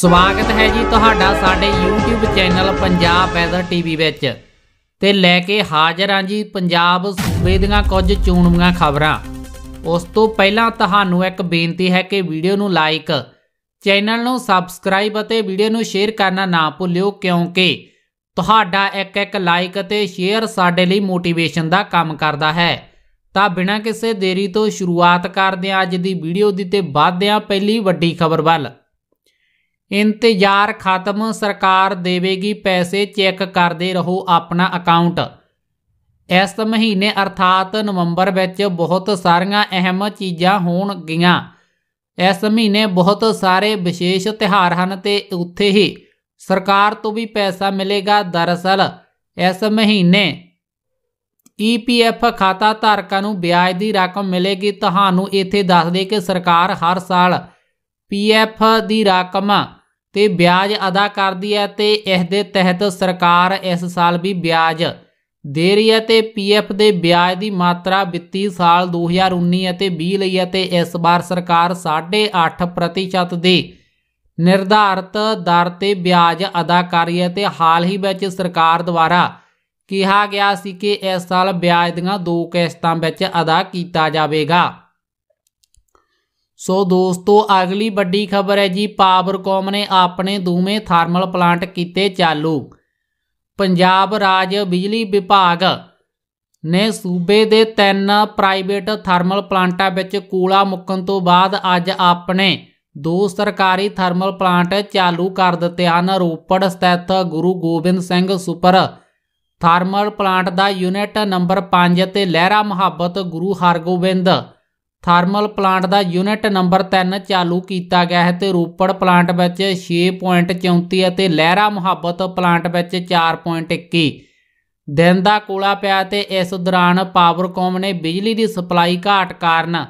ਸਵਾਗਤ ਹੈ ਜੀ ਤੁਹਾਡਾ ਸਾਡੇ YouTube channel Punjab weather TV ਵਿੱਚ ਤੇ ਲੈ ਕੇ ਹਾਜ਼ਰ ਹਾਂ ਜੀ ਪੰਜਾਬ ਸੂਬੇ ਦੀਆਂ ਕੁਝ ਚੂਣਵੀਆਂ ਖਬਰਾਂ ਉਸ ਤੋਂ ਪਹਿਲਾਂ ਤੁਹਾਨੂੰ ਇੱਕ ਬੇਨਤੀ ਹੈ ਕਿ ਵੀਡੀਓ ਨੂੰ ਲਾਈਕ ਚੈਨਲ ਨੂੰ ਸਬਸਕ੍ਰਾਈਬ ਅਤੇ ਵੀਡੀਓ ਨੂੰ ਸ਼ੇਅਰ ਕਰਨਾ ਨਾ ਭੁੱਲਿਓ ਕਿਉਂਕਿ ਤੁਹਾਡਾ ਇੱਕ ਇੱਕ ਲਾਈਕ ਅਤੇ ਸ਼ੇਅਰ ਸਾਡੇ ਲਈ ਮੋਟੀਵੇਸ਼ਨ ਦਾ ਕੰਮ ਕਰਦਾ ਹੈ ਤਾਂ ਬਿਨਾਂ ਕਿਸੇ ਦੇਰੀ ਤੋਂ ਸ਼ੁਰੂਆਤ ਕਰਦੇ ਹਾਂ ਅੱਜ ਦੀ ਵੀਡੀਓ ਦੀ ਤੇ ਵੱਧਦੇ ਪਹਿਲੀ ਵੱਡੀ ਖਬਰ ਵੱਲ ਇੰਤਜ਼ਾਰ ਖਤਮ ਸਰਕਾਰ ਦੇਵੇਗੀ ਪੈਸੇ ਚੈੱਕ ਕਰਦੇ ਰਹੋ ਆਪਣਾ ਅਕਾਊਂਟ ਇਸ ਮਹੀਨੇ ਅਰਥਾਤ ਨਵੰਬਰ ਵਿੱਚ ਬਹੁਤ ਸਾਰੀਆਂ ਅਹਿਮ ਚੀਜ਼ਾਂ ਹੋਣਗੀਆਂ ਇਸ ਮਹੀਨੇ ਬਹੁਤ ਸਾਰੇ ਵਿਸ਼ੇਸ਼ ਤਿਹਾਰ ਹਨ ਤੇ ਉੱਥੇ ਹੀ ਸਰਕਾਰ ਤੋਂ ਵੀ ਪੈਸਾ ਮਿਲੇਗਾ ਦਰਅਸਲ ਇਸ ਮਹੀਨੇ ਈਪੀਐਫ ਖਾਤਾ ਧਾਰਕਾਂ ਨੂੰ ਵਿਆਜ ਦੀ ਰਕਮ ਮਿਲੇਗੀ ਤੁਹਾਨੂੰ ਇੱਥੇ ਦੱਸ ਦੇ ਕਿ ਸਰਕਾਰ ਹਰ ਸਾਲ ਪੀਐਫ ਦੀ ਰਕਮ ਤੇ ਵਿਆਜ ਅਦਾ ਕਰਦੀ ਹੈ ਤੇ ਇਸ ਦੇ ਤਹਿਤ ਸਰਕਾਰ ਇਸ ਸਾਲ ਵੀ ਵਿਆਜ ਦੇ ਰਹੀ ਹੈ ਤੇ ਪੀਐਫ ਦੇ ਵਿਆਜ ਦੀ ਮਾਤਰਾ ਵਿੱਤੀ ਸਾਲ 2019 ਅਤੇ 20 ਲਈ ਹੈ ਤੇ ਇਸ ਵਾਰ ਸਰਕਾਰ 8.5% ਦੇ ਨਿਰਧਾਰਤ ਦਰ ਤੇ ਵਿਆਜ ਅਦਾ ਕਰ ਰਹੀ ਹੈ ਤੇ ਹਾਲ ਹੀ ਵਿੱਚ ਸਰਕਾਰ ਦੁਆਰਾ ਕਿਹਾ ਗਿਆ ਸੀ ਕਿ ਇਸ ਸਾਲ ਵਿਆਜ ਦੀਆਂ ਦੋ ਕਿਸ਼ਤਾਂ ਵਿੱਚ ਅਦਾ ਕੀਤਾ ਜਾਵੇਗਾ ਸੋ ਦੋਸਤੋ ਅਗਲੀ ਵੱਡੀ ਖਬਰ ਹੈ ਜੀ ਪਾਵਰਕਾਮ ਨੇ ਆਪਣੇ ਦੋਵੇਂ ਥਰਮਲ ਪਲਾਂਟ ਕੀਤੇ ਚਾਲੂ ਪੰਜਾਬ ਰਾਜ ਬਿਜਲੀ ਵਿਭਾਗ ਨੇ ਸੂਬੇ ਦੇ ਤਿੰਨ ਪ੍ਰਾਈਵੇਟ ਥਰਮਲ ਪਲਾਂਟਾਂ ਵਿੱਚ ਕੂਲਾ ਮੁੱਕਣ ਤੋਂ ਬਾਅਦ ਅੱਜ ਆਪਣੇ ਦੋ ਸਰਕਾਰੀ ਥਰਮਲ ਪਲਾਂਟ ਚਾਲੂ ਕਰ ਦਿੱਤੇ ਹਨ ਰੋਪੜ ਸਥਿਤ Guru Gobind Singh super thermal plant ਦਾ ਯੂਨਿਟ ਨੰਬਰ 5 ਤੇ ਲਹਿਰਾ ਮੁਹੱਬਤ ਗੁਰੂ ਹਰਗੋਬਿੰਦ ਥਰਮਲ ਪਲਾਂਟ ਦਾ ਯੂਨਿਟ ਨੰਬਰ 3 ਚਾਲੂ ਕੀਤਾ ਗਿਆ ਹੈ ਤੇ ਰੂਪੜ ਪਲਾਂਟ ਵਿੱਚ 6.34 ਅਤੇ ਲਹਿਰਾ ਮੁਹੱਬਤ ਪਲਾਂਟ ਵਿੱਚ 4.21 ਦਿਨ ਦਾ ਕੋਲਾ ਪਿਆ ਤੇ ਇਸ ਦੌਰਾਨ ਪਾਵਰਕੌਮ ਨੇ ਬਿਜਲੀ ਦੀ ਸਪਲਾਈ ਘਾਟ ਕਾਰਨ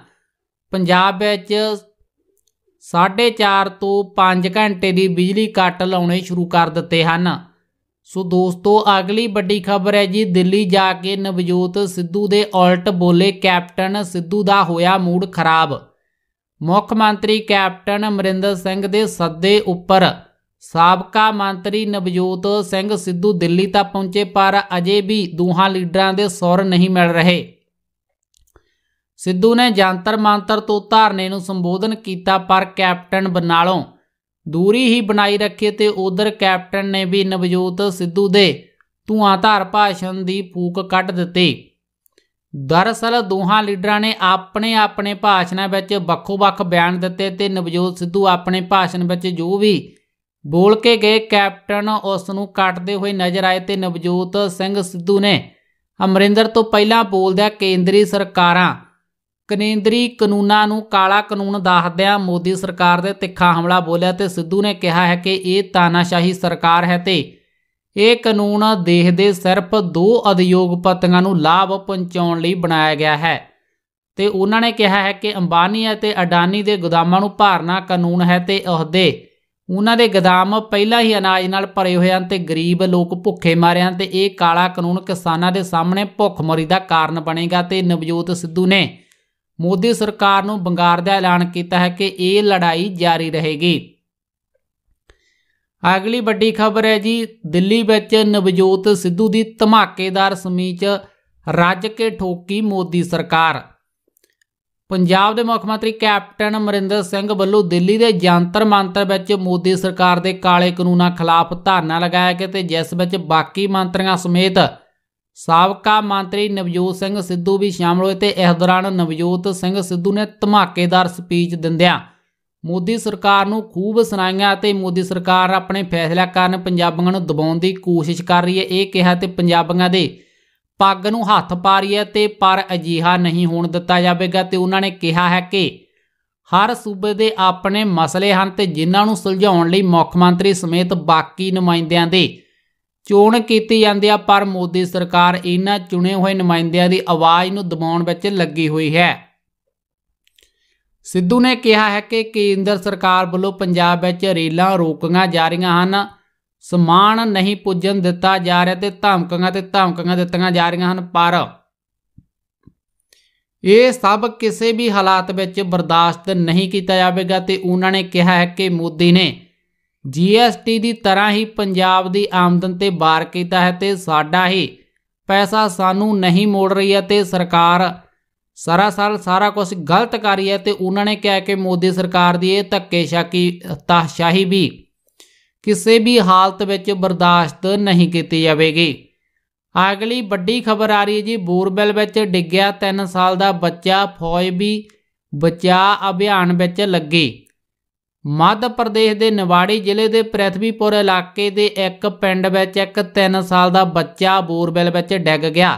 ਪੰਜਾਬ ਵਿੱਚ 4.5 ਤੋਂ 5 ਘੰਟੇ ਦੀ ਬਿਜਲੀ ਕੱਟ ਲਾਉਣੇ ਸ਼ੁਰੂ ਕਰ ਦਿੱਤੇ ਹਨ ਸੋ ਦੋਸਤੋ ਅਗਲੀ ਵੱਡੀ ਖਬਰ ਹੈ ਜੀ ਦਿੱਲੀ ਜਾ ਕੇ ਨਵਜੋਤ ਸਿੱਧੂ ਦੇ ਉਲਟ ਬੋਲੇ ਕੈਪਟਨ ਸਿੱਧੂ ਦਾ ਹੋਇਆ ਮੂਡ ਖਰਾਬ ਮੁੱਖ ਮੰਤਰੀ ਕੈਪਟਨ ਅਮਰਿੰਦਰ ਸਿੰਘ ਦੇ ਸੱਦੇ ਉੱਪਰ ਸਾਬਕਾ ਮੰਤਰੀ ਨਵਜੋਤ ਸਿੰਘ ਸਿੱਧੂ ਦਿੱਲੀ ਤਾਂ ਪਹੁੰਚੇ ਪਰ ਅਜੇ ਵੀ ਦੋਹਾਂ ਲੀਡਰਾਂ ਦੇ ਸੁਰ ਨਹੀਂ ਮਿਲ ਰਹੇ ਸਿੱਧੂ ਨੇ ਜੰਤਰ ਮੰਤਰ ਤੋਂ ਧਾਰਨੇ ਨੂੰ ਸੰਬੋਧਨ ਕੀਤਾ ਪਰ ਕੈਪਟਨ ਬਨਾਲੋਂ ਦੂਰੀ ਹੀ ਬਣਾਈ ਰੱਖੀ ਤੇ ਉਧਰ ਕੈਪਟਨ ਨੇ ਵੀ ਨਵਜੋਤ ਸਿੱਧੂ ਦੇ ਧੂਆਂਧਾਰ ਭਾਸ਼ਣ ਦੀ ਫੂਕ ਕੱਢ ਦਿੱਤੀ ਦਰਅਸਲ ਦੋਹਾਂ ਲੀਡਰਾਂ ਨੇ ਆਪਣੇ ਆਪਣੇ ਭਾਸ਼ਣਾਂ ਵਿੱਚ ਵੱਖੋ-ਵੱਖ ਬਿਆਨ ਦਿੱਤੇ ਤੇ ਨਵਜੋਤ ਸਿੱਧੂ ਆਪਣੇ ਭਾਸ਼ਣ ਵਿੱਚ ਜੋ ਵੀ ਬੋਲ ਕੇ ਗਏ ਕੈਪਟਨ ਉਸ ਨੂੰ ਕੱਟਦੇ ਹੋਏ ਨਜ਼ਰ ਆਏ ਤੇ ਨਵਜੋਤ ਸਿੰਘ ਸਿੱਧੂ ਨੇ ਅਮਰਿੰਦਰ ਤੋਂ ਪਹਿਲਾਂ ਬੋਲਦਿਆਂ ਕੇਂਦਰੀ ਸਰਕਾਰਾਂ ਕੇਂਦਰੀ ਕਾਨੂੰਨਾਂ ਨੂੰ ਕਾਲਾ ਕਾਨੂੰਨ ਦੱਸਦਿਆਂ ਮੋਦੀ ਸਰਕਾਰ ਦੇ ਤਿੱਖਾ ਹਮਲਾ ਬੋਲਿਆ ਤੇ ਸਿੱਧੂ ਨੇ ਕਿਹਾ ਹੈ ਕਿ ਇਹ ਤਾਨਾਸ਼ਾਹੀ ਸਰਕਾਰ ਹੈ ਤੇ ਇਹ ਕਾਨੂੰਨ ਦੇਸ਼ ਦੇ ਸਿਰਫ ਦੋ ਉਦਯੋਗਪਤੀਆਂ ਨੂੰ ਲਾਭ ਪਹੁੰਚਾਉਣ ਲਈ ਬਣਾਇਆ ਗਿਆ ਹੈ ਤੇ ਉਹਨਾਂ ਨੇ ਕਿਹਾ ਹੈ ਕਿ ਅੰਬਾਨੀ ਅਤੇ ਅਡਾਨੀ ਦੇ ਗੋਦਾਮਾਂ ਨੂੰ ਭਾਰਨਾ ਕਾਨੂੰਨ ਹੈ ਤੇ ਉਹਦੇ ਉਹਨਾਂ ਦੇ ਗੋਦਾਮ ਪਹਿਲਾਂ ਹੀ ਅਨਾਜ ਨਾਲ ਭਰੇ ਹੋਏ ਹਨ ਤੇ ਗਰੀਬ ਲੋਕ ਭੁੱਖੇ ਮਾਰੇ ਹਨ ਤੇ ਇਹ ਕਾਲਾ ਕਾਨੂੰਨ ਕਿਸਾਨਾਂ ਦੇ ਸਾਹਮਣੇ ਭੁੱਖਮਰੀ ਦਾ ਕਾਰਨ ਬਣੇਗਾ ਤੇ ਨਵਜੋਤ ਸਿੱਧੂ ਨੇ ਮੋਦੀ ਸਰਕਾਰ ਨੂੰ ਬੰਗਾਰ ਦਾ ਐਲਾਨ ਕੀਤਾ ਹੈ ਕਿ ਇਹ ਲੜਾਈ ਜਾਰੀ ਰਹੇਗੀ ਅਗਲੀ ਵੱਡੀ ਖਬਰ ਹੈ ਜੀ ਦਿੱਲੀ ਵਿੱਚ ਨਵਜੋਤ ਸਿੱਧੂ ਦੀ ਧਮਾਕੇਦਾਰ ਸਮੀਚ ਰੱਜ ਕੇ ਠੋਕੀ ਮੋਦੀ ਸਰਕਾਰ ਪੰਜਾਬ ਦੇ ਮੁੱਖ ਮੰਤਰੀ ਕੈਪਟਨ ਅਮਰਿੰਦਰ ਸਿੰਘ ਵੱਲੋਂ ਦਿੱਲੀ ਦੇ ਜੰਤਰ ਮੰਤਰ ਵਿੱਚ ਮੋਦੀ ਸਰਕਾਰ ਦੇ ਕਾਲੇ ਕਾਨੂੰਨਾਂ ਖਿਲਾਫ ਧਰਨਾ ਲਗਾਇਆ ਗਿਆ ਤੇ ਜਿਸ ਵਿੱਚ ਬਾਕੀ ਮੰਤਰੀਆਂ ਸਮੇਤ ਸਾਬਕਾ ਮੰਤਰੀ ਨਵਜੋਤ ਸਿੰਘ ਸਿੱਧੂ ਵੀ ਸ਼ਾਮਲ ਹੋਏ ਤੇ ਇਸ ਦੌਰਾਨ ਨਵਜੋਤ ਸਿੰਘ ਸਿੱਧੂ ਨੇ ਧਮਾਕੇਦਾਰ ਸਪੀਚ ਦਿੰਦਿਆਂ ਮੋਦੀ ਸਰਕਾਰ ਨੂੰ ਖੂਬ ਸੁਣਾਈਆਂ ਤੇ ਮੋਦੀ ਸਰਕਾਰ ਆਪਣੇ ਫੈਸਲਾ ਕਾਰਨ ਪੰਜਾਬੀਆਂ ਨੂੰ ਦਬਾਉਣ ਦੀ ਕੋਸ਼ਿਸ਼ ਕਰ ਰਹੀ ਹੈ ਇਹ ਕਿਹਾ ਤੇ ਪੰਜਾਬੀਆਂ ਦੇ ਪੱਗ ਨੂੰ ਹੱਥ ਪਾ ਰਹੀ ਹੈ ਤੇ ਪਰ ਅਜੀਹਾ ਨਹੀਂ ਹੋਣ ਦਿੱਤਾ ਜਾਵੇਗਾ ਤੇ ਉਹਨਾਂ ਨੇ ਕਿਹਾ ਹੈ ਕਿ ਹਰ ਸੂਬੇ ਦੇ ਆਪਣੇ ਮਸਲੇ ਹਨ ਤੇ ਜਿਨ੍ਹਾਂ ਨੂੰ ਸੁਲਝਾਉਣ ਲਈ ਮੁੱਖ ਮੰਤਰੀ ਸਮੇਤ ਬਾਕੀ ਨੁਮਾਇੰਦਿਆਂ ਦੇ ਚੋਣ ਕੀਤੀ ਜਾਂਦੀ ਆ ਪਰ ਮੋਦੀ ਸਰਕਾਰ ਇਹਨਾਂ ਚੁਣੇ ਹੋਏ ਨੁਮਾਇੰਦਿਆਂ ਦੀ ਆਵਾਜ਼ ਨੂੰ ਦਬਾਉਣ ਵਿੱਚ ਲੱਗੀ ਹੋਈ ਹੈ ਸਿੱਧੂ ਨੇ ਕਿਹਾ ਹੈ ਕਿ ਕੇਂਦਰ ਸਰਕਾਰ ਵੱਲੋਂ ਪੰਜਾਬ ਵਿੱਚ ਰੇਲਾਂ ਰੋਕੀਆਂ ਜਾ ਰਹੀਆਂ ਹਨ ਸਮਾਨ ਨਹੀਂ ਪੁੱਜਣ ਦਿੱਤਾ ਜਾ ਰਿਹਾ ਤੇ ਧਮਕੀਆਂ ਤੇ ਧਮਕੀਆਂ ਦਿੱਤੀਆਂ ਜਾ ਰਹੀਆਂ ਹਨ ਪਰ ਇਹ ਸਭ ਕਿਸੇ ਵੀ ਹਾਲਾਤ ਵਿੱਚ ਬਰਦਾਸ਼ਤ ਨਹੀਂ ਕੀਤਾ ਜਾਵੇਗਾ ਤੇ ਉਹਨਾਂ ਨੇ ਕਿਹਾ ਹੈ ਕਿ ਮੋਦੀ ਨੇ ਜੀਐਸਟੀ ਦੀ ਤਰ੍ਹਾਂ ਹੀ ਪੰਜਾਬ ਦੀ ਆਮਦਨ ਤੇ ਬਾਰ ਕੀਤਾ ਹੈ ਤੇ ਸਾਡਾ ਹੀ ਪੈਸਾ ਸਾਨੂੰ ਨਹੀਂ ਮੋੜ ਰਹੀ ਹੈ ਤੇ ਸਰਕਾਰ ਸਾਰਾ ਸਾਲ ਸਾਰਾ ਕੁਝ ਗਲਤ ਕਰ ਰਹੀ ਹੈ ਤੇ ਉਹਨਾਂ ਨੇ ਕਿਹਾ ਕਿ ਮੋਦੀ ਸਰਕਾਰ ਦੀ ਇਹ ਧੱਕੇਸ਼ਾਹੀ ਤਾਸ਼ਾਹੀ ਵੀ ਕਿਸੇ ਵੀ ਹਾਲਤ ਵਿੱਚ ਬਰਦਾਸ਼ਤ ਨਹੀਂ ਕੀਤੀ ਜਾਵੇਗੀ ਅਗਲੀ ਵੱਡੀ ਖਬਰ ਆ ਰਹੀ ਹੈ ਜੀ ਬੋਰਬੈਲ ਵਿੱਚ ਡਿੱਗਿਆ 3 ਸਾਲ ਦਾ ਬੱਚਾ ਫੌਜ ਵੀ ਬਚਾ ਅਭਿਆਨ ਵਿੱਚ ਲੱਗੇ ਮੱਧ ਪ੍ਰਦੇਸ਼ ਦੇ ਨਿਵਾੜੀ ਜ਼ਿਲ੍ਹੇ ਦੇ ਪ੍ਰਥਵੀਪੁਰ ਇਲਾਕੇ ਦੇ ਇੱਕ ਪਿੰਡ ਵਿੱਚ ਇੱਕ 3 ਸਾਲ ਦਾ ਬੱਚਾ ਬੋਰਵੈਲ ਵਿੱਚ ਡਿੱਗ ਗਿਆ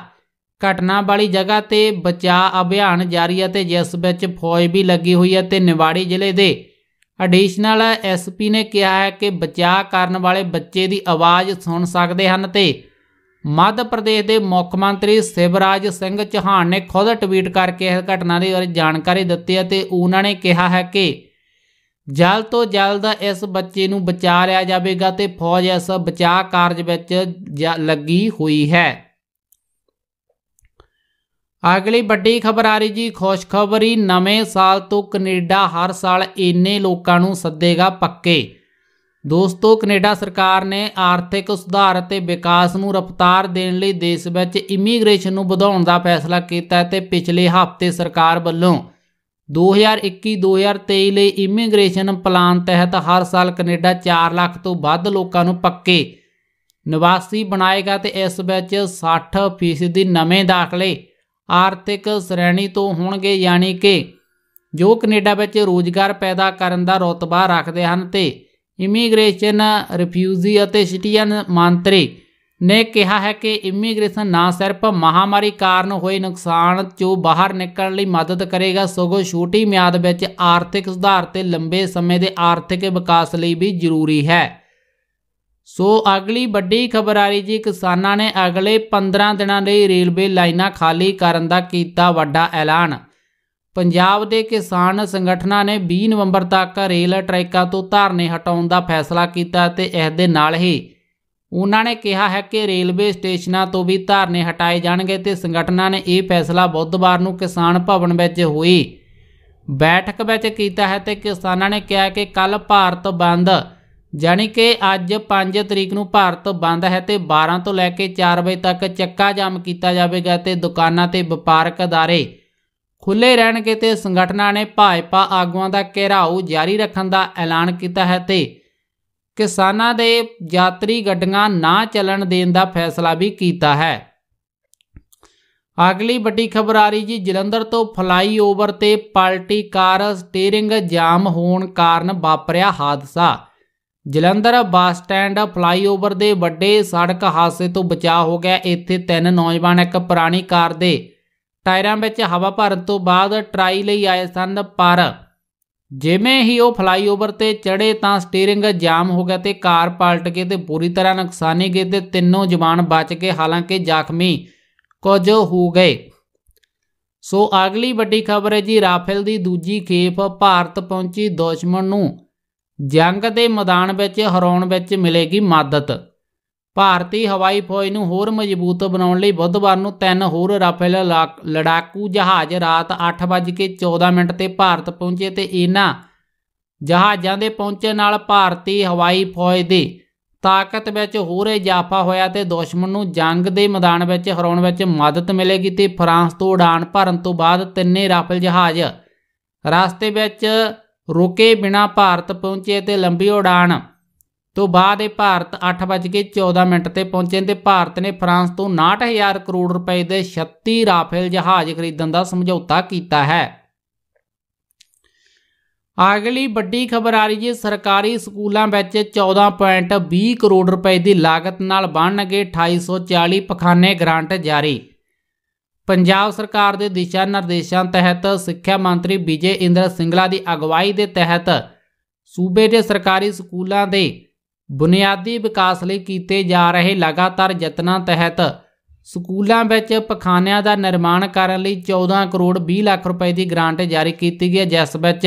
ਘਟਨਾ ਵਾਲੀ ਜਗ੍ਹਾ ਤੇ ਬਚਾਅ ਅਭਿਆਨ ਜਾਰੀ ਹੈ ਤੇ ਜਿਸ ਵਿੱਚ ਫੌਜ ਵੀ ਲੱਗੀ ਹੋਈ ਹੈ ਤੇ ਨਿਵਾੜੀ ਜ਼ਿਲ੍ਹੇ ਦੇ ਐਡੀਸ਼ਨਲ ਐਸਪੀ ਨੇ ਕਿਹਾ ਹੈ ਕਿ ਬਚਾਅ ਕਰਨ ਵਾਲੇ ਬੱਚੇ ਦੀ ਆਵਾਜ਼ ਸੁਣ ਸਕਦੇ ਹਨ ਤੇ ਮੱਧ ਪ੍ਰਦੇਸ਼ ਦੇ ਮੁੱਖ ਮੰਤਰੀ ਸਿਵਰਾਜ ਸਿੰਘ ਚੌਹਾਨ ਨੇ ਖੁਦ ਟਵੀਟ ਕਰਕੇ ਇਸ ਘਟਨਾ ਦੀ ਜਾਣਕਾਰੀ ਦਿੱਤੀ ਹੈ ਤੇ ਉਹਨਾਂ ਨੇ ਕਿਹਾ ਹੈ ਕਿ ਜਲ ਤੋਂ ਜਲਦ ਇਸ ਬੱਚੇ ਨੂੰ ਬਚਾ ਲਿਆ ਜਾਵੇਗਾ ਤੇ ਫੌਜ ਇਸ ਬਚਾਅ ਕਾਰਜ ਵਿੱਚ ਲੱਗੀ ਹੋਈ ਹੈ ਅਗਲੀ ਵੱਡੀ ਖਬਰ ਆ ਰਹੀ ਜੀ ਖੁਸ਼ਖਬਰੀ ਨਵੇਂ ਸਾਲ ਤੋਂ ਕੈਨੇਡਾ ਹਰ ਸਾਲ ਇੰਨੇ ਲੋਕਾਂ ਨੂੰ ਸੱਦੇਗਾ ਪੱਕੇ ਦੋਸਤੋ ਕੈਨੇਡਾ ਸਰਕਾਰ ਨੇ ਆਰਥਿਕ ਸੁਧਾਰ ਅਤੇ ਵਿਕਾਸ ਨੂੰ ਰਫ਼ਤਾਰ ਦੇਣ ਲਈ ਦੇਸ਼ ਵਿੱਚ ਇਮੀਗ੍ਰੇਸ਼ਨ ਨੂੰ ਵਧਾਉਣ ਦਾ ਫੈਸਲਾ ਕੀਤਾ ਤੇ ਪਿਛਲੇ ਹਫ਼ਤੇ ਸਰਕਾਰ ਵੱਲੋਂ 2021-2023 ਲਈ ਇਮੀਗ੍ਰੇਸ਼ਨ ਪਲਾਨ ਤਹਿਤ ਹਰ ਸਾਲ ਕੈਨੇਡਾ 4 ਲੱਖ ਤੋਂ ਵੱਧ ਲੋਕਾਂ ਨੂੰ ਪੱਕੇ ਨਿਵਾਸੀ ਬਣਾਏਗਾ ਤੇ ਇਸ ਵਿੱਚ 60% ਨਵੇਂ ਦਾਖਲੇ ਆਰਥਿਕ ਸ਼੍ਰੇਣੀ ਤੋਂ ਹੋਣਗੇ ਯਾਨੀ ਕਿ ਜੋ ਕੈਨੇਡਾ ਵਿੱਚ ਰੋਜ਼ਗਾਰ ਪੈਦਾ ਕਰਨ ਦਾ ਰਤਬਾ ਰੱਖਦੇ ਹਨ ਤੇ ਇਮੀਗ੍ਰੇਸ਼ਨ ਰਿਫਿਊਜੀ ਅਤੇ ਸਿਟੀਜ਼ਨ ਮੰਤਰੀ ਨੇ ਕਿਹਾ ਹੈ ਕਿ ਇਮੀਗ੍ਰੇਸ਼ਨ ਨਾ ਸਿਰਫ ਮਹਾਮਾਰੀ ਕਾਰਨ ਹੋਏ ਨੁਕਸਾਨ ਚੋਂ ਬਾਹਰ ਨਿਕਲਣ ਲਈ ਮਦਦ ਕਰੇਗਾ ਸਗੋਂ ਛੋਟੀ ਮਿਆਦ ਵਿੱਚ ਆਰਥਿਕ ਸੁਧਾਰ ਤੇ ਲੰਬੇ ਸਮੇਂ ਦੇ ਆਰਥਿਕ ਵਿਕਾਸ ਲਈ ਵੀ ਜ਼ਰੂਰੀ ਹੈ ਸੋ ਅਗਲੀ ਵੱਡੀ ਖਬਰ ਆ ਰਹੀ ਜੀ ਕਿਸਾਨਾਂ ਨੇ ਅਗਲੇ 15 ਦਿਨਾਂ ਲਈ ਰੇਲਵੇ ਲਾਈਨਾਂ ਖਾਲੀ ਕਰਨ ਦਾ ਕੀਤਾ ਵੱਡਾ ਐਲਾਨ ਪੰਜਾਬ ਦੇ ਕਿਸਾਨ ਸੰਗਠਨਾਂ ਨੇ 20 ਨਵੰਬਰ ਤੱਕ ਰੇਲ ਟਰੈਕਾਂ ਤੋਂ ਧਾਰਨੇ ਹਟਾਉਣ ਦਾ ਫੈਸਲਾ ਕੀਤਾ ਤੇ ਇਸ ਦੇ ਨਾਲ ਹੀ ਉਹਨਾਂ ਨੇ ਕਿਹਾ ਹੈ ਕਿ ਰੇਲਵੇ ਸਟੇਸ਼ਨਾਂ ਤੋਂ ਵੀ ਧਾਰਨੇ ਹਟਾਏ ਜਾਣਗੇ ਤੇ ਸੰਗਠਨਾਂ ਨੇ ਇਹ ਫੈਸਲਾ ਬੁੱਧਵਾਰ ਨੂੰ ਕਿਸਾਨ ਭਵਨ ਵਿੱਚ ਹੋਈ ਬੈਠਕ ਵਿੱਚ ਕੀਤਾ ਹੈ ਤੇ ਕਿਸਾਨਾਂ ਨੇ ਕਿਹਾ ਕਿ ਕੱਲ ਭਾਰਤ ਬੰਦ ਯਾਨੀ ਕਿ ਅੱਜ 5 ਤਰੀਕ ਨੂੰ ਭਾਰਤ ਬੰਦ ਹੈ ਤੇ 12 ਤੋਂ ਲੈ ਕੇ 4 ਵਜੇ ਤੱਕ ਚੱਕਾ ਜਾਮ ਕੀਤਾ ਜਾਵੇਗਾ ਤੇ ਦੁਕਾਨਾਂ ਤੇ ਵਪਾਰਕ ਅਦਾਰੇ ਖੁੱਲੇ ਰਹਿਣਗੇ ਤੇ ਸੰਗਠਨਾਂ ਨੇ ਭਾਜਪਾ ਆਗੂਆਂ ਦਾ ਘੇਰਾਓ ਜਾਰੀ ਰੱਖਣ ਦਾ ਐਲਾਨ ਕੀਤਾ ਹੈ ਤੇ ਕਿਸਾਨਾਂ ਦੇ ਯਾਤਰੀ ਗੱਡੀਆਂ ਨਾ ਚੱਲਣ ਦੇਣ ਦਾ ਫੈਸਲਾ ਵੀ ਕੀਤਾ ਹੈ ਅਗਲੀ ਵੱਡੀ ਖਬਰ ਆ ਰਹੀ ਜੀ ਜਲੰਧਰ ਤੋਂ ਫਲਾਈਓਵਰ ਤੇ ਪਾਲਟੀ ਕਾਰ ਸਟੀering ਜਾਮ ਹੋਣ ਕਾਰਨ ਵਾਪਰਿਆ ਹਾਦਸਾ ਜਲੰਧਰ ਬੱਸ ਸਟੈਂਡ ਫਲਾਈਓਵਰ ਦੇ ਵੱਡੇ ਸੜਕ ਹਾਦਸੇ ਤੋਂ ਬਚਾਅ ਹੋ ਗਿਆ ਇੱਥੇ ਤਿੰਨ ਨੌਜਵਾਨ ਇੱਕ ਪੁਰਾਣੀ ਕਾਰ ਦੇ ਟਾਇਰਾਂ ਵਿੱਚ ਹਵਾ ਭਰਨ ਤੋਂ ਬਾਅਦ ਟਰਾਈ ਲਈ ਆਏ ਸਨ ਪਰ ਜਿਵੇਂ ਹੀ ਉਹ ਫਲਾਈਓਵਰ ਤੇ ਚੜੇ ਤਾਂ ਸਟੀਅਰਿੰਗ ਜਾਮ ਹੋ ਗਿਆ ਤੇ ਕਾਰ ਪਲਟ ਕੇ ਤੇ ਬੁਰੀ ਤਰ੍ਹਾਂ ਨੁਕਸਾਨੀ ਗਈ ਤੇ ਤਿੰਨੋਂ ਜਵਾਨ ਬਚ ਕੇ ਹਾਲਾਂਕਿ ਜ਼ਖਮੀ ਕੁਝ ਹੋ ਗਏ ਸੋ ਅਗਲੀ ਵੱਡੀ ਖਬਰ ਹੈ ਜੀ ਰਾਫੇਲ ਦੀ ਦੂਜੀ ਖੇਪ ਭਾਰਤ ਪਹੁੰਚੀ ਦੁਸ਼ਮਣ ਨੂੰ ਜੰਗ ਦੇ ਮੈਦਾਨ ਵਿੱਚ ਹਰਾਉਣ ਵਿੱਚ ਮਿਲੇਗੀ ਮਦਦ ਭਾਰਤੀ ਹਵਾਈ ਫੌਜ ਨੂੰ ਹੋਰ ਮਜ਼ਬੂਤ ਬਣਾਉਣ ਲਈ ਬੁੱਧਵਾਰ ਨੂੰ ਤਿੰਨ ਹੋਰ ਰਾਫੇਲ ਲੜਾਕੂ ਜਹਾਜ਼ ਰਾਤ 8:14 ਮਿੰਟ ਤੇ ਭਾਰਤ ਪਹੁੰਚੇ ਤੇ ਇਹਨਾਂ ਜਹਾਜ਼ਾਂ ਦੇ ਪਹੁੰਚਣ ਨਾਲ ਭਾਰਤੀ ਹਵਾਈ ਫੌਜ ਦੀ ਤਾਕਤ ਵਿੱਚ ਹੋਰ ਇਜ਼ਾਫਾ ਹੋਇਆ ਤੇ ਦੁਸ਼ਮਣ ਨੂੰ ਜੰਗ ਦੇ ਮੈਦਾਨ ਵਿੱਚ ਹਰਾਉਣ ਵਿੱਚ ਮਦਦ ਮਿਲੇਗੀ ਤੇ ਫਰਾਂਸ ਤੋਂ ਉਡਾਨ ਭਰਨ ਤੋਂ ਬਾਅਦ ਤਿੰਨੇ ਰਾਫੇਲ ਜਹਾਜ਼ ਰਸਤੇ ਵਿੱਚ ਰੁਕੇ ਬਿਨਾ ਭਾਰਤ ਪਹੁੰਚੇ ਤੇ ਲੰਬੀ ਉਡਾਨ ਤੋਂ ਬਾਅਦ ਇਹ ਭਾਰਤ 8:14 ਮਿੰਟ ਤੇ ਪਹੁੰਚੇ ਤੇ ਭਾਰਤ ਨੇ ਫਰਾਂਸ ਤੋਂ 69000 ਕਰੋੜ ਰੁਪਏ ਦੇ 36 ਰਾਫੇਲ ਜਹਾਜ਼ ਖਰੀਦਣ ਦਾ ਸਮਝੌਤਾ ਕੀਤਾ ਹੈ ਅਗਲੀ ਵੱਡੀ ਖਬਰ ਆ ਰਹੀ ਹੈ ਸਰਕਾਰੀ ਸਕੂਲਾਂ ਵਿੱਚ 14.20 ਕਰੋੜ ਰੁਪਏ ਦੀ ਲਾਗਤ ਨਾਲ ਬਣਨਗੇ 2840 ਪਖਾਨੇ ਗ੍ਰਾਂਟ ਜਾਰੀ ਪੰਜਾਬ ਸਰਕਾਰ ਦੇ ਦਿਸ਼ਾ ਨਿਰਦੇਸ਼ਾਂ ਤਹਿਤ ਸਿੱਖਿਆ ਮੰਤਰੀ ਵਿਜੇ ਇੰਦਰ ਸਿੰਗਲਾ ਦੀ ਅਗਵਾਈ ਦੇ ਤਹਿਤ ਸੂਬੇ ਦੇ ਸਰਕਾਰੀ ਸਕੂਲਾਂ ਦੇ ਬੁਨਿਆਦੀ ਵਿਕਾਸ ਲਈ ਕੀਤੇ ਜਾ ਰਹੇ ਲਗਾਤਾਰ ਯਤਨਾਂ ਤਹਿਤ ਸਕੂਲਾਂ ਵਿੱਚ ਪਖਾਨਿਆਂ ਦਾ ਨਿਰਮਾਣ ਕਰਨ ਲਈ 14 ਕਰੋੜ 20 ਲੱਖ ਰੁਪਏ ਦੀ ਗ੍ਰਾਂਟ ਜਾਰੀ ਕੀਤੀ ਗਈ ਹੈ ਜਿਸ ਵਿੱਚ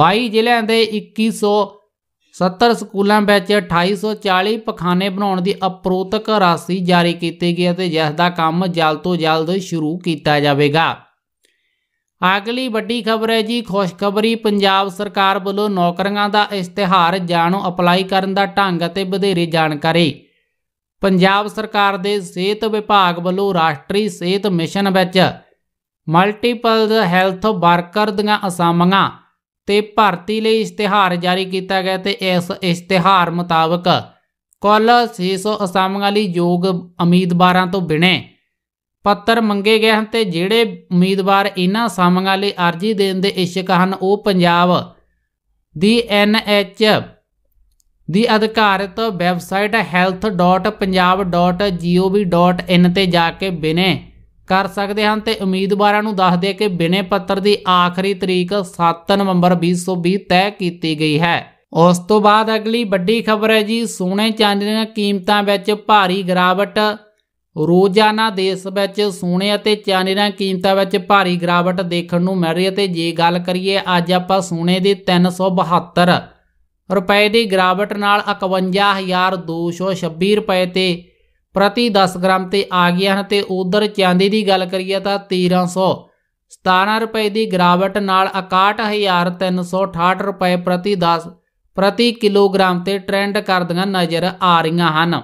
22 ਜ਼ਿਲ੍ਹਿਆਂ ਦੇ 2170 ਸਕੂਲਾਂ ਵਿੱਚ 2840 ਪਖਾਨੇ ਬਣਾਉਣ ਦੀ ਅਪਰੋਤਕ ਰਾਸ਼ੀ ਜਾਰੀ ਕੀਤੀ ਗਈ ਹੈ ਤੇ ਜਿਸ ਦਾ ਕੰਮ ਜਲਦ ਤੋਂ ਜਲਦ ਸ਼ੁਰੂ ਕੀਤਾ ਜਾਵੇਗਾ ਅਗਲੀ ਵੱਡੀ ਖਬਰ ਹੈ ਜੀ ਖੁਸ਼ਖਬਰੀ ਪੰਜਾਬ ਸਰਕਾਰ ਵੱਲੋਂ ਨੌਕਰੀਆਂ ਦਾ ਇਸ਼ਤਿਹਾਰ ਜਾਣੋ ਅਪਲਾਈ ਕਰਨ ਦਾ ਢੰਗ ਅਤੇ ਵਧੇਰੇ ਜਾਣਕਾਰੀ ਪੰਜਾਬ ਸਰਕਾਰ ਦੇ ਸਿਹਤ ਵਿਭਾਗ ਵੱਲੋਂ ਰਾਸ਼ਟਰੀ ਸਿਹਤ ਮਿਸ਼ਨ ਵਿੱਚ ਮਲਟੀਪਲ ਹੈਲਥ ਵਰਕਰ ਦੀਆਂ ਅਸਾਮੀਆਂ ਤੇ ਭਰਤੀ ਲਈ ਇਸ਼ਤਿਹਾਰ ਜਾਰੀ ਕੀਤਾ ਗਿਆ ਤੇ ਇਸ ਇਸ਼ਤਿਹਾਰ ਮੁਤਾਬਕ ਕੁੱਲ 600 ਅਸਾਮੀਆਂ ਲਈ ਯੋਗ ਉਮੀਦਵਾਰਾਂ ਤੋਂ ਬਿਨੇ ਪੱਤਰ ਮੰਗੇ ਗਏ ਹਨ ਤੇ ਜਿਹੜੇ ਉਮੀਦਵਾਰ ਇਹਨਾਂ ਸਾਮਗਾਂ ਲਈ ਅਰਜ਼ੀ ਦੇਣ ਦੇ ਇਸ਼ਕ ਹਨ ਉਹ ਪੰਜਾਬ ਦੀ ਐਨਐਚ ਦੀ ਅਧਿਕਾਰਤ ਵੈਬਸਾਈਟ health.punjab.gov.in ਤੇ ਜਾ ਕੇ ਬਿਨੇ ਕਰ ਸਕਦੇ ਹਨ ਤੇ ਉਮੀਦਵਾਰਾਂ ਨੂੰ ਦੱਸ ਦੇ ਕਿ ਬਿਨੇ ਪੱਤਰ ਦੀ ਆਖਰੀ ਤਰੀਕ 7 ਨਵੰਬਰ 2020 ਤੈਅ ਕੀਤੀ ਗਈ ਹੈ ਉਸ ਤੋਂ ਬਾਅਦ ਅਗਲੀ ਵੱਡੀ ਖਬਰ ਹੈ ਜੀ ਸੋਨੇ ਚਾਂਦੀ ਦੀਆਂ ਕੀਮਤਾਂ ਵਿੱਚ ਭਾਰੀ ਗਿਰਾਵਟ ਰੋਜ਼ਾਨਾ ਦੇਸ਼ ਵਿੱਚ ਸੋਨੇ ਅਤੇ ਚਾਂਦੀ ਦੀਆਂ ਕੀਮਤਾਂ ਵਿੱਚ ਭਾਰੀ ਗਿਰਾਵਟ ਦੇਖਣ ਨੂੰ ਮਿਲ ਰਹੀ ਹੈ ਤੇ ਜੇ ਗੱਲ ਕਰੀਏ ਅੱਜ ਆਪਾਂ ਸੋਨੇ ਦੀ 372 ਰੁਪਏ ਦੀ ਗਿਰਾਵਟ ਨਾਲ 51226 ਰੁਪਏ ਤੇ ਪ੍ਰਤੀ 10 ਗ੍ਰਾਮ ਤੇ ਆ ਗਿਆ ਹਨ ਤੇ ਉਧਰ ਚਾਂਦੀ ਦੀ ਗੱਲ ਕਰੀਏ ਤਾਂ 1317 ਰੁਪਏ ਦੀ ਗਿਰਾਵਟ ਨਾਲ 61368 ਰੁਪਏ ਪ੍ਰਤੀ 10 ਪ੍ਰਤੀ ਕਿਲੋਗ੍ਰਾਮ ਤੇ ਟ੍ਰੈਂਡ ਕਰਦੀਆਂ ਨਜ਼ਰ ਆ ਰਹੀਆਂ ਹਨ